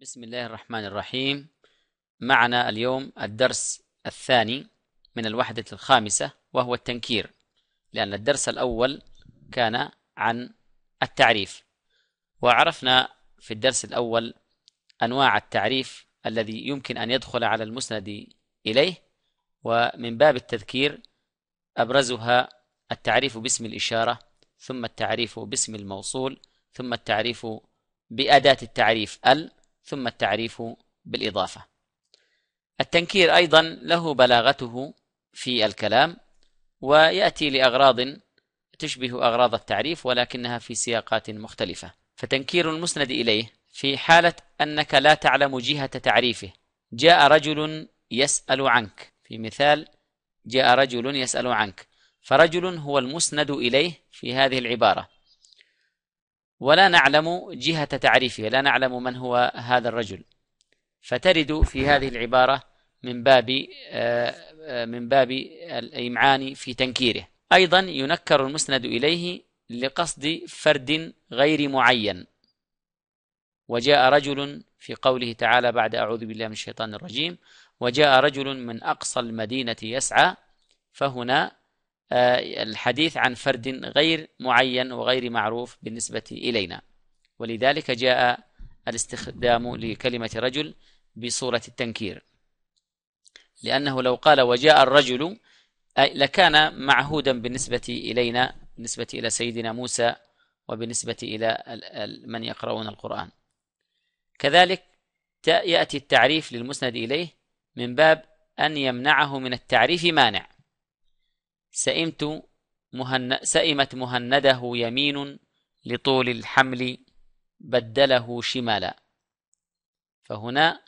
بسم الله الرحمن الرحيم معنا اليوم الدرس الثاني من الوحدة الخامسة وهو التنكير لأن الدرس الأول كان عن التعريف وعرفنا في الدرس الأول أنواع التعريف الذي يمكن أن يدخل على المسند إليه ومن باب التذكير أبرزها التعريف باسم الإشارة ثم التعريف باسم الموصول ثم التعريف بأداة التعريف ال ثم التعريف بالإضافة التنكير أيضا له بلاغته في الكلام ويأتي لأغراض تشبه أغراض التعريف ولكنها في سياقات مختلفة فتنكير المسند إليه في حالة أنك لا تعلم جهة تعريفه جاء رجل يسأل عنك في مثال جاء رجل يسأل عنك فرجل هو المسند إليه في هذه العبارة ولا نعلم جهة تعريفه لا نعلم من هو هذا الرجل فترد في هذه العبارة من باب آه، من باب الإمعان في تنكيره أيضا ينكر المسند إليه لقصد فرد غير معين وجاء رجل في قوله تعالى بعد أعوذ بالله من الشيطان الرجيم وجاء رجل من أقصى المدينة يسعى فهنا آه، الحديث عن فرد غير معين وغير معروف بالنسبة إلينا ولذلك جاء الاستخدام لكلمة رجل بصورة التنكير لأنه لو قال وجاء الرجل لكان معهودا بالنسبة إلينا بالنسبة إلى سيدنا موسى وبالنسبة إلى من يقرؤون القرآن كذلك يأتي التعريف للمسند إليه من باب أن يمنعه من التعريف مانع سئمت مهن سئمت مهنده يمين لطول الحمل بدله شمالا فهنا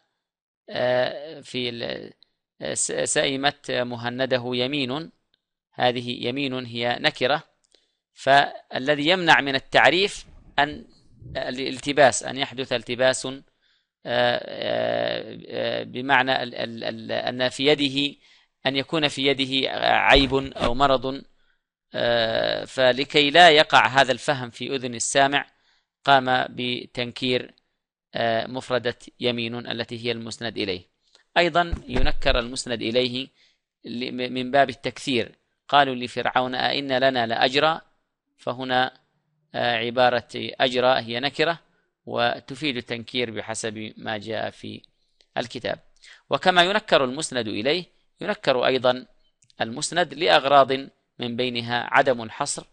آه، في سئمت مهنده يمين هذه يمين هي نكرة فالذي يمنع من التعريف أن الالتباس أن يحدث التباس آه، آه، بمعنى أن في يده أن يكون في يده عيب أو مرض آه، فلكي لا يقع هذا الفهم في أذن السامع قام بتنكير آه، مفردة يمين التي هي المسند إليه أيضا ينكر المسند إليه من باب التكثير قالوا لفرعون أئن لنا لأجرا فهنا آه، عبارة أجرا هي نكرة وتفيد التنكير بحسب ما جاء في الكتاب وكما ينكر المسند إليه ينكر أيضا المسند لأغراض من بينها عدم الحصر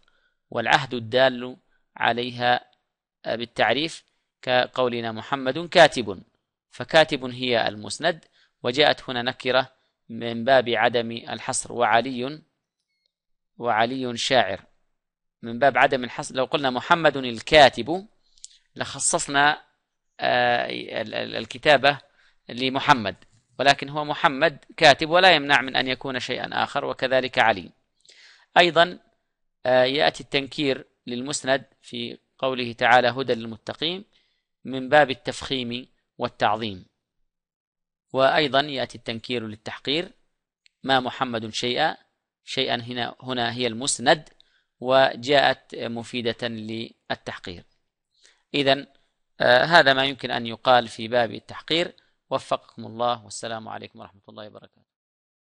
والعهد الدال عليها بالتعريف كقولنا محمد كاتب فكاتب هي المسند وجاءت هنا نكرة من باب عدم الحصر وعلي وعلي شاعر من باب عدم الحصر لو قلنا محمد الكاتب لخصصنا آه، الكتابة لمحمد ولكن هو محمد كاتب ولا يمنع من أن يكون شيئا آخر وكذلك علي أيضا آه، يأتي التنكير للمسند في قوله تعالى هدى للمتقين من باب التفخيم والتعظيم وأيضا يأتي التنكير للتحقير ما محمد شيئا شيئا هنا هنا هي المسند وجاءت مفيدة للتحقير إذا آه، هذا ما يمكن أن يقال في باب التحقير وفقكم الله والسلام عليكم ورحمة الله وبركاته